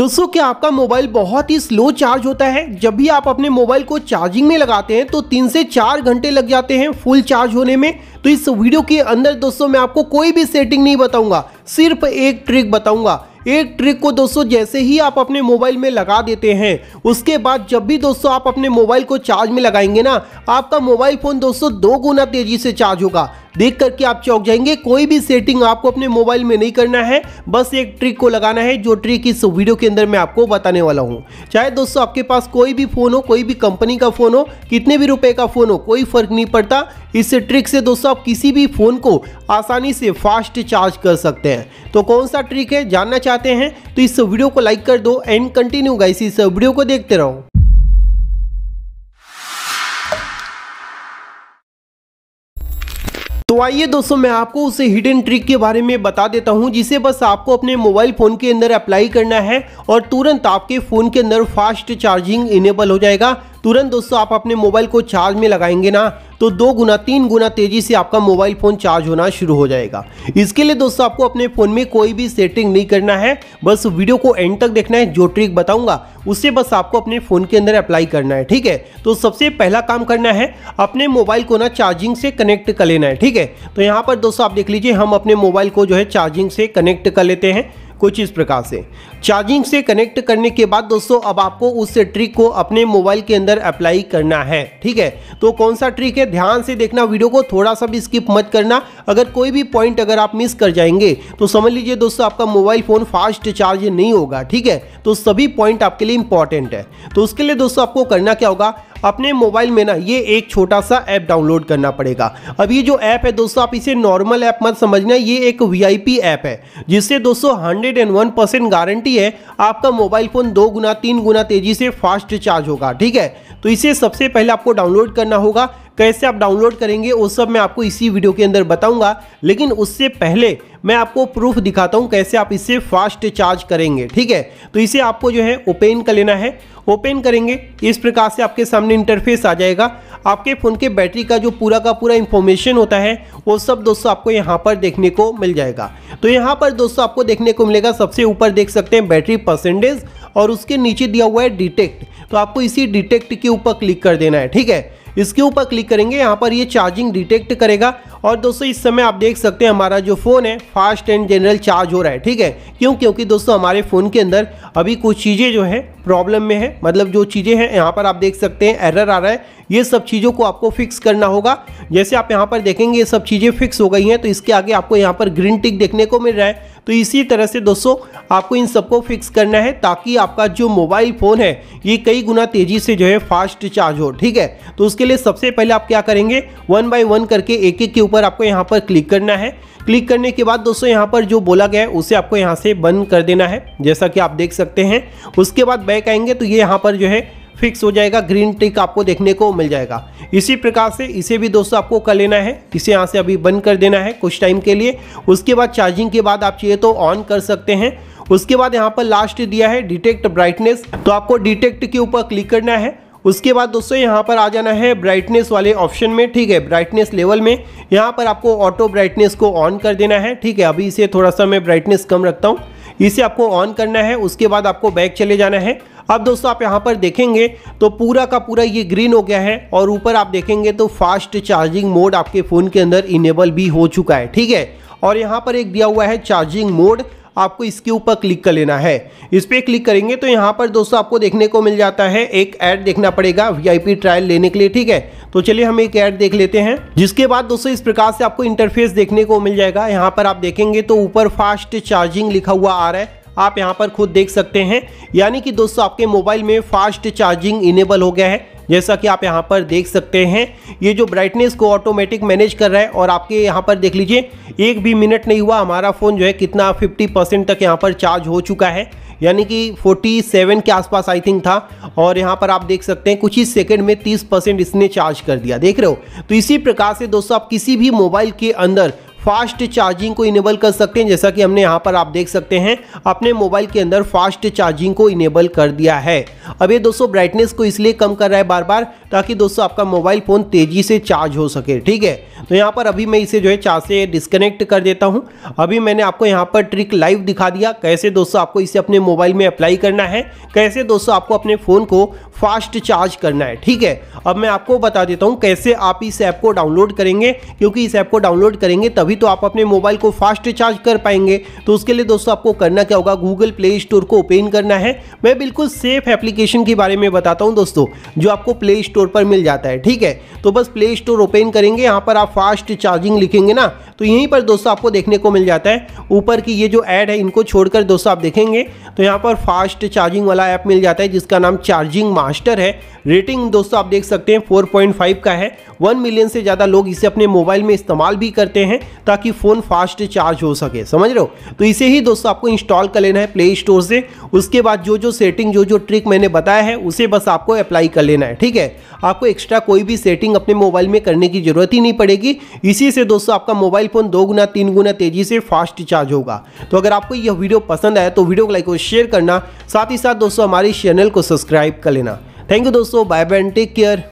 दोस्तों क्या आपका मोबाइल बहुत ही स्लो चार्ज होता है जब भी आप अपने मोबाइल को चार्जिंग में लगाते हैं तो तीन से चार घंटे लग जाते हैं फुल चार्ज होने में तो इस वीडियो के अंदर दोस्तों मैं आपको कोई भी सेटिंग नहीं बताऊंगा सिर्फ एक ट्रिक बताऊंगा एक ट्रिक को दोस्तों जैसे ही आप अपने मोबाइल में लगा देते हैं उसके बाद जब भी दोस्तों आप अपने मोबाइल को चार्ज में लगाएंगे ना आपका मोबाइल फ़ोन दोस्तों दो गुना तेज़ी से चार्ज होगा देख करके आप चौक जाएंगे कोई भी सेटिंग आपको अपने मोबाइल में नहीं करना है बस एक ट्रिक को लगाना है जो ट्रिक इस वीडियो के अंदर मैं आपको बताने वाला हूँ चाहे दोस्तों आपके पास कोई भी फ़ोन हो कोई भी कंपनी का फ़ोन हो कितने भी रुपए का फ़ोन हो कोई फ़र्क नहीं पड़ता इस ट्रिक से दोस्तों आप किसी भी फ़ोन को आसानी से फास्ट चार्ज कर सकते हैं तो कौन सा ट्रिक है जानना चाहते हैं तो इस वीडियो को लाइक कर दो एंड कंटिन्यू गाइस इस वीडियो को देखते रहो तो आइए दोस्तों मैं आपको उसे हिडन ट्रिक के बारे में बता देता हूं जिसे बस आपको अपने मोबाइल फ़ोन के अंदर अप्लाई करना है और तुरंत आपके फ़ोन के अंदर फास्ट चार्जिंग इनेबल हो जाएगा तुरंत दोस्तों आप अपने मोबाइल को चार्ज में लगाएंगे ना तो दो गुना तीन गुना तेजी से आपका मोबाइल फ़ोन चार्ज होना शुरू हो जाएगा इसके लिए दोस्तों आपको अपने फ़ोन में कोई भी सेटिंग नहीं करना है बस वीडियो को एंड तक देखना है जो ट्रिक बताऊंगा उससे बस आपको अपने फ़ोन के अंदर अप्लाई करना है ठीक है तो सबसे पहला काम करना है अपने मोबाइल को ना चार्जिंग से कनेक्ट कर लेना है ठीक है तो यहाँ पर दोस्तों आप देख लीजिए हम अपने मोबाइल को जो है चार्जिंग से कनेक्ट कर लेते हैं कुछ इस प्रकार से चार्जिंग से कनेक्ट करने के बाद दोस्तों अब आपको उस ट्रिक को अपने मोबाइल के अंदर अप्लाई करना है ठीक है तो कौन सा ट्रिक है ध्यान से देखना वीडियो को थोड़ा सा भी स्किप मत करना अगर कोई भी पॉइंट अगर आप मिस कर जाएंगे तो समझ लीजिए दोस्तों आपका मोबाइल फ़ोन फास्ट चार्ज नहीं होगा ठीक है तो सभी पॉइंट आपके लिए इंपॉर्टेंट है तो उसके लिए दोस्तों आपको करना क्या होगा अपने मोबाइल में ना ये एक छोटा सा ऐप डाउनलोड करना पड़ेगा अब ये जो ऐप है दोस्तों आप इसे नॉर्मल ऐप मत समझना ये एक वीआईपी ऐप है जिससे दोस्तों वन परसेंट गारंटी है आपका मोबाइल फ़ोन दो गुना तीन गुना तेज़ी से फास्ट चार्ज होगा ठीक है तो इसे सबसे पहले आपको डाउनलोड करना होगा कैसे आप डाउनलोड करेंगे वो सब मैं आपको इसी वीडियो के अंदर बताऊंगा लेकिन उससे पहले मैं आपको प्रूफ दिखाता हूँ कैसे आप इसे फास्ट चार्ज करेंगे ठीक है तो इसे आपको जो है ओपन कर लेना है ओपन करेंगे इस प्रकार से आपके सामने इंटरफेस आ जाएगा आपके फ़ोन के बैटरी का जो पूरा का पूरा इन्फॉर्मेशन होता है वो सब दोस्तों आपको यहाँ पर देखने को मिल जाएगा तो यहाँ पर दोस्तों आपको देखने को मिलेगा सबसे ऊपर देख सकते हैं बैटरी परसेंटेज और उसके नीचे दिया हुआ है डिटेक्ट तो आपको इसी डिटेक्ट के ऊपर क्लिक कर देना है ठीक है इसके ऊपर क्लिक करेंगे यहाँ पर ये चार्जिंग डिटेक्ट करेगा और दोस्तों इस समय आप देख सकते हैं हमारा जो फ़ोन है फास्ट एंड जनरल चार्ज हो रहा है ठीक है क्यों क्योंकि दोस्तों हमारे फ़ोन के अंदर अभी कुछ चीज़ें जो है प्रॉब्लम में है मतलब जो चीज़ें हैं यहाँ पर आप देख सकते हैं एरर आ रहा है ये सब चीज़ों को आपको फिक्स करना होगा जैसे आप यहाँ पर देखेंगे ये सब चीज़ें फिक्स हो गई हैं तो इसके आगे आपको यहाँ पर ग्रीन टिक देखने को मिल रहा है तो इसी तरह से दोस्तों आपको इन सबको फिक्स करना है ताकि आपका जो मोबाइल फ़ोन है ये कई गुना तेज़ी से जो है फास्ट चार्ज हो ठीक है तो उसके लिए सबसे पहले आप क्या करेंगे वन बाय वन करके एक एक के ऊपर आपको यहाँ पर क्लिक करना है क्लिक करने के बाद दोस्तों यहाँ पर जो बोला गया है उसे आपको यहाँ से बंद कर देना है जैसा कि आप देख सकते हैं उसके बाद बैक आएंगे तो ये यहाँ पर जो है फिक्स हो जाएगा ग्रीन टिक आपको देखने को मिल जाएगा इसी प्रकार से इसे भी दोस्तों आपको कर लेना है इसे यहाँ से अभी बंद कर देना है कुछ टाइम के लिए उसके बाद चार्जिंग के बाद आप चाहिए तो ऑन कर सकते हैं उसके बाद यहाँ पर लास्ट दिया है डिटेक्ट ब्राइटनेस तो आपको डिटेक्ट के ऊपर क्लिक करना है उसके बाद दोस्तों यहाँ पर आ जाना है ब्राइटनेस वाले ऑप्शन में ठीक है ब्राइटनेस लेवल में यहाँ पर आपको ऑटो ब्राइटनेस को ऑन कर देना है ठीक है अभी इसे थोड़ा सा मैं ब्राइटनेस कम रखता हूँ इसे आपको ऑन करना है उसके बाद आपको बैक चले जाना है अब दोस्तों आप यहाँ पर देखेंगे तो पूरा का पूरा ये ग्रीन हो गया है और ऊपर आप देखेंगे तो फास्ट चार्जिंग मोड आपके फ़ोन के अंदर इनेबल भी हो चुका है ठीक है और यहाँ पर एक दिया हुआ है चार्जिंग मोड आपको इसके ऊपर क्लिक कर लेना है इस पर क्लिक करेंगे तो यहाँ पर दोस्तों आपको देखने को मिल जाता है एक ऐड देखना पड़ेगा वीआईपी ट्रायल लेने के लिए ठीक है तो चलिए हम एक ऐड देख लेते हैं जिसके बाद दोस्तों इस प्रकार से आपको इंटरफेस देखने को मिल जाएगा यहाँ पर आप देखेंगे तो ऊपर फास्ट चार्जिंग लिखा हुआ आ रहा है आप यहाँ पर खुद देख सकते हैं यानी कि दोस्तों आपके मोबाइल में फास्ट चार्जिंग इनेबल हो गया है जैसा कि आप यहाँ पर देख सकते हैं ये जो ब्राइटनेस को ऑटोमेटिक मैनेज कर रहा है और आपके यहाँ पर देख लीजिए एक भी मिनट नहीं हुआ हमारा फ़ोन जो है कितना 50 परसेंट तक यहाँ पर चार्ज हो चुका है यानी कि 47 के आसपास आई थिंक था और यहाँ पर आप देख सकते हैं कुछ ही सेकंड में 30 परसेंट इसने चार्ज कर दिया देख रहे हो तो इसी प्रकार से दोस्तों आप किसी भी मोबाइल के अंदर फास्ट चार्जिंग को इनेबल कर सकते हैं जैसा कि हमने यहाँ पर आप देख सकते हैं अपने मोबाइल के अंदर फास्ट चार्जिंग को इनेबल कर दिया है अब ये दोस्तों ब्राइटनेस को इसलिए कम कर रहा है बार बार ताकि दोस्तों आपका मोबाइल फ़ोन तेज़ी से चार्ज हो सके ठीक है तो यहाँ पर अभी मैं इसे जो है चार्ज से डिस्कनेक्ट कर देता हूँ अभी मैंने आपको यहाँ पर ट्रिक लाइव दिखा दिया कैसे दोस्तों आपको इसे अपने मोबाइल में अप्लाई करना है कैसे दोस्तों आपको अपने फ़ोन को फास्ट चार्ज करना है ठीक है अब मैं आपको बता देता हूँ कैसे आप इस ऐप को डाउनलोड करेंगे क्योंकि इस ऐप को डाउनलोड करेंगे तभी तभी तो आप अपने मोबाइल को फास्ट चार्ज कर पाएंगे तो उसके लिए दोस्तों आपको करना क्या होगा गूगल प्ले स्टोर को ओपन करना है मैं बिल्कुल सेफ एप्लीकेशन के बारे में बताता हूँ दोस्तों जो आपको प्ले स्टोर पर मिल जाता है ठीक है तो बस प्ले स्टोर ओपन करेंगे यहाँ पर आप फास्ट चार्जिंग लिखेंगे ना तो यहीं पर दोस्तों आपको देखने को मिल जाता है ऊपर की ये जो ऐड है इनको छोड़कर दोस्तों आप देखेंगे तो यहाँ पर फास्ट चार्जिंग वाला ऐप मिल जाता है जिसका नाम चार्जिंग मास्टर है रेटिंग दोस्तों आप देख सकते हैं 4.5 का है 1 मिलियन से ज़्यादा लोग इसे अपने मोबाइल में इस्तेमाल भी करते हैं ताकि फ़ोन फास्ट चार्ज हो सके समझ रहे हो तो इसे ही दोस्तों आपको इंस्टॉल कर लेना है प्ले स्टोर से उसके बाद जो जो सेटिंग जो जो ट्रिक मैंने बताया है उसे बस आपको अप्लाई कर लेना है ठीक है आपको एक्स्ट्रा कोई भी सेटिंग अपने मोबाइल में करने की ज़रूरत ही नहीं पड़ेगी इसी से दोस्तों आपका मोबाइल आईफोन दो गुना तीन गुना तेजी से फास्ट चार्ज होगा तो अगर आपको यह वीडियो पसंद आया तो वीडियो को लाइक और शेयर करना साथ ही साथ दोस्तों हमारे चैनल को सब्सक्राइब कर लेना थैंक यू दोस्तों बाय बाय टेक केयर